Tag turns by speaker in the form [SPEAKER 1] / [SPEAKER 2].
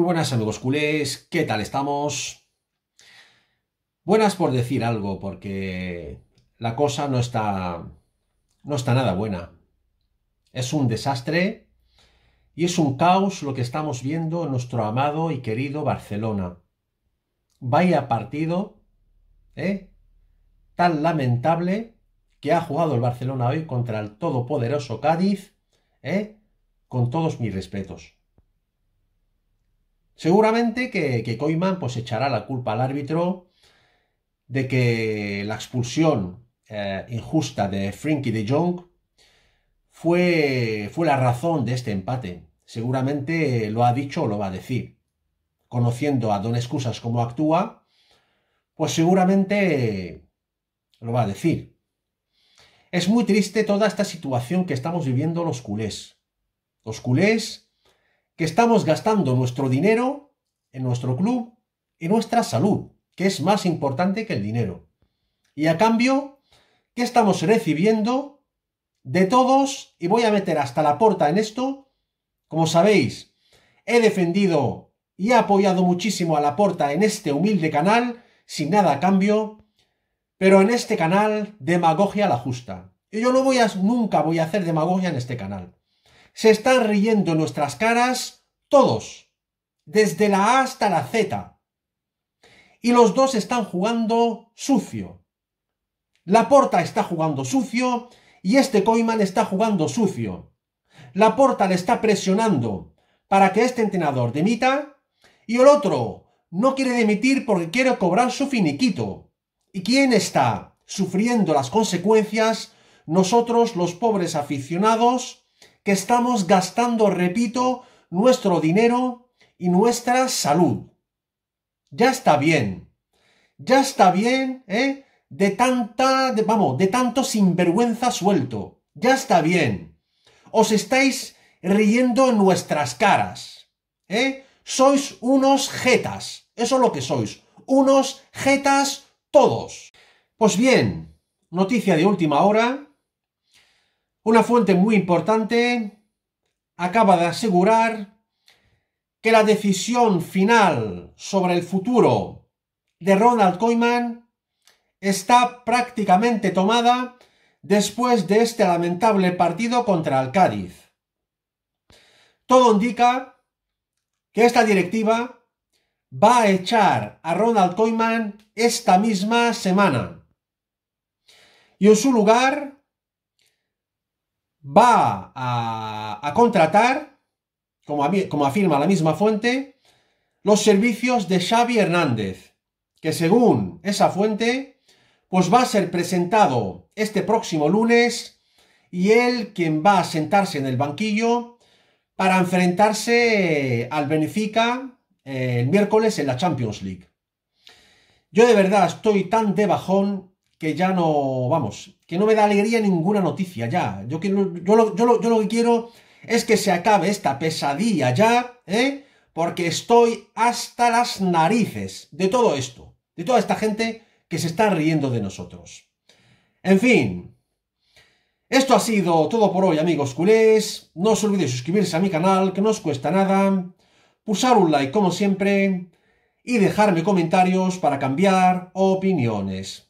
[SPEAKER 1] Muy buenas amigos culés, ¿qué tal estamos? Buenas por decir algo, porque la cosa no está, no está nada buena. Es un desastre y es un caos lo que estamos viendo en nuestro amado y querido Barcelona. Vaya partido, ¿eh? Tan lamentable que ha jugado el Barcelona hoy contra el todopoderoso Cádiz, ¿eh? Con todos mis respetos. Seguramente que, que pues echará la culpa al árbitro de que la expulsión eh, injusta de Frinky de Jong fue, fue la razón de este empate. Seguramente lo ha dicho o lo va a decir. Conociendo a Don Excusas cómo actúa, pues seguramente lo va a decir. Es muy triste toda esta situación que estamos viviendo los culés. Los culés que estamos gastando nuestro dinero en nuestro club y nuestra salud, que es más importante que el dinero. Y a cambio, ¿qué estamos recibiendo de todos? Y voy a meter hasta la porta en esto. Como sabéis, he defendido y he apoyado muchísimo a la porta en este humilde canal, sin nada a cambio, pero en este canal, demagogia la justa. Y yo no voy a, nunca voy a hacer demagogia en este canal se están riendo nuestras caras todos, desde la A hasta la Z. Y los dos están jugando sucio. La porta está jugando sucio y este Coiman está jugando sucio. La porta le está presionando para que este entrenador demita y el otro no quiere demitir porque quiere cobrar su finiquito. ¿Y quién está sufriendo las consecuencias? Nosotros, los pobres aficionados, que estamos gastando, repito, nuestro dinero y nuestra salud. Ya está bien. Ya está bien, ¿eh? De tanta, vamos, de tanto sinvergüenza suelto. Ya está bien. Os estáis riendo en nuestras caras. ¿Eh? Sois unos jetas. Eso es lo que sois. Unos jetas todos. Pues bien, noticia de última hora. Una fuente muy importante acaba de asegurar que la decisión final sobre el futuro de Ronald Koeman está prácticamente tomada después de este lamentable partido contra el Cádiz. Todo indica que esta directiva va a echar a Ronald Koeman esta misma semana. Y en su lugar va a, contratar, como, como afirma la misma fuente, los servicios de Xavi Hernández, que según esa fuente, pues va a ser presentado este próximo lunes y él quien va a sentarse en el banquillo para enfrentarse al Benfica eh, el miércoles en la Champions League. Yo de verdad estoy tan de bajón que ya no, vamos, que no me da alegría ninguna noticia ya. Yo, que yo, lo, yo, lo que quiero es que se acabe esta pesadilla ya, ¿eh? Porque estoy hasta las narices de todo esto, de toda esta gente que se está riendo de nosotros. En fin, esto ha sido todo por hoy, amigos culés. No os olvidéis suscribirse a mi canal, que no os cuesta nada. Pulsar un like, como siempre. Y dejarme comentarios para cambiar opiniones.